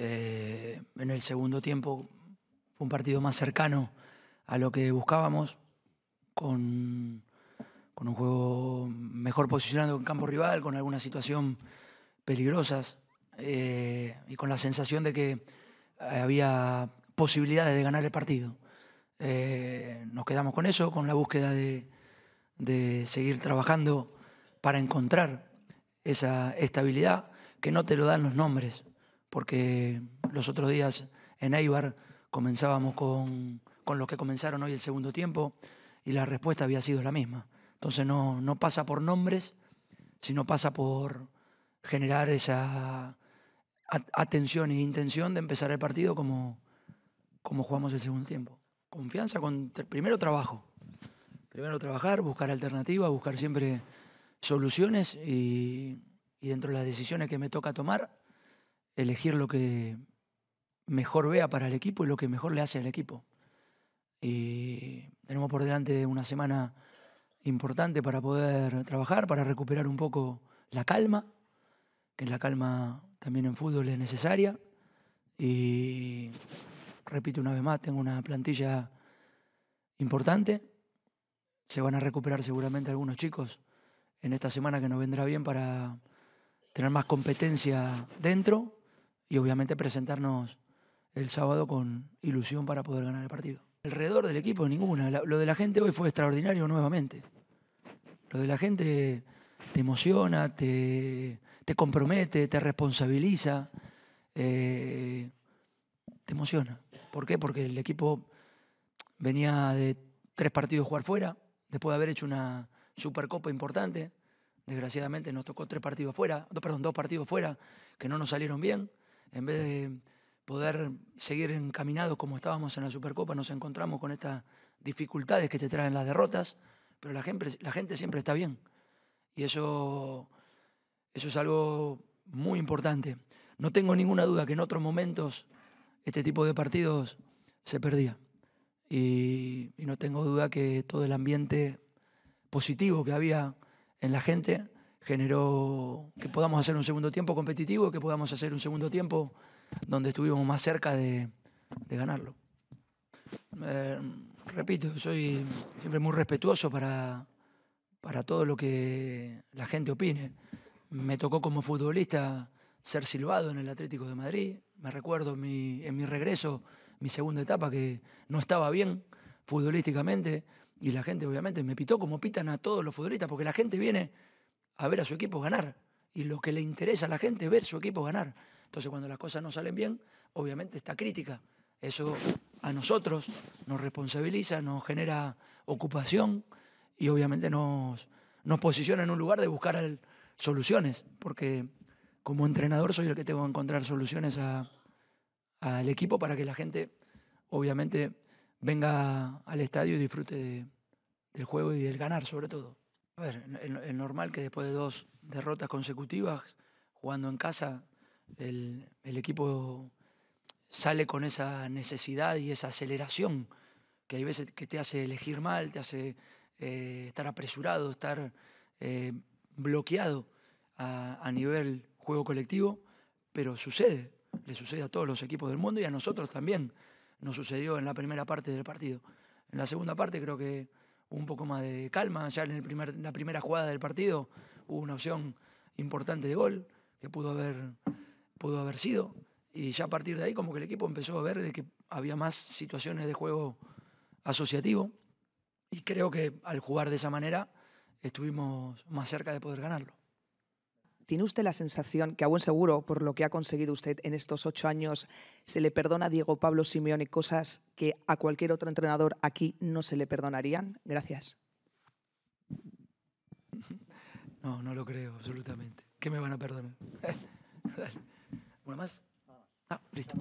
Eh, en el segundo tiempo fue un partido más cercano a lo que buscábamos, con, con un juego mejor posicionado en campo rival, con alguna situación peligrosas eh, y con la sensación de que había posibilidades de ganar el partido. Eh, nos quedamos con eso, con la búsqueda de seguir trabajando para encontrar esa estabilidad que no te lo dan los nombres porque los otros días en Eibar comenzábamos con, los que comenzaron hoy el segundo tiempo y la respuesta había sido la misma. Entonces no, pasa por nombres, sino pasa por generar esa atención e intención de empezar el partido como, jugamos el segundo tiempo. Confianza con primero trabajo. Primero trabajar, buscar alternativas, buscar siempre soluciones y, y dentro de las decisiones que me toca tomar, elegir lo que mejor vea para el equipo y lo que mejor le hace al equipo. Y tenemos por delante una semana importante para poder trabajar, para recuperar un poco la calma, que la calma también en fútbol es necesaria. Y repito una vez más, tengo una plantilla importante. Se van a recuperar seguramente algunos chicos en esta semana que nos vendrá bien para tener más competencia dentro y obviamente presentarnos el sábado con ilusión para poder ganar el partido. Alrededor del equipo ninguna. Lo de la gente hoy fue extraordinario nuevamente. Lo de la gente te emociona, te, te compromete, te responsabiliza, eh, te emociona. ¿Por qué? Porque el equipo venía de tres partidos jugar fuera, después de haber hecho una supercopa importante. Desgraciadamente nos tocó tres partidos fuera, perdón, dos partidos fuera que no nos salieron bien en vez de poder seguir encaminados como estábamos en la Supercopa, nos encontramos con estas dificultades que te traen las derrotas, pero la gente, la gente siempre está bien. Y eso, eso es algo muy importante. No tengo ninguna duda que en otros momentos este tipo de partidos se perdía. Y, y no tengo duda que todo el ambiente positivo que había en la gente generó que podamos hacer un segundo tiempo competitivo, que podamos hacer un segundo tiempo donde estuvimos más cerca de, ganarlo. Eh, repito, soy siempre muy respetuoso para, todo lo que la gente opine. Me tocó como futbolista ser silbado en el Atlético de Madrid. Me recuerdo mi, en mi regreso, mi segunda etapa, que no estaba bien futbolísticamente y la gente obviamente me pitó como pitan a todos los futbolistas, porque la gente viene a ver a su equipo ganar. Y lo que le interesa a la gente es ver su equipo ganar. Entonces, cuando las cosas no salen bien, obviamente está crítica. Eso a nosotros nos responsabiliza, nos genera ocupación y obviamente nos, posiciona en un lugar de buscar soluciones, porque como entrenador soy el que tengo que encontrar soluciones al equipo para que la gente, obviamente, venga al estadio y disfrute del juego y del ganar, sobre todo. A ver, es normal que después de dos derrotas consecutivas, jugando en casa, el, equipo sale con esa necesidad y esa aceleración que hay veces que te hace elegir mal, te hace eh, estar apresurado, estar eh, bloqueado a, a, nivel juego colectivo, pero sucede, le sucede a todos los equipos del mundo y a nosotros también nos sucedió en la primera parte del partido. En la segunda parte creo que un poco más de calma. Ya en el primer, la primera jugada del partido hubo una opción importante de gol que pudo haber, pudo haber sido. Y ya a partir de ahí como que el equipo empezó a ver de que había más situaciones de juego asociativo. Y creo que al jugar de esa manera estuvimos más cerca de poder ganarlo. ¿Tiene usted la sensación que a buen seguro, por lo que ha conseguido usted en estos ocho años, se le perdona a Diego Pablo Simeone cosas que a cualquier otro entrenador aquí no se le perdonarían? Gracias. No, no lo creo, absolutamente. ¿Qué me van a perdonar? ¿Una más? Ah, listo.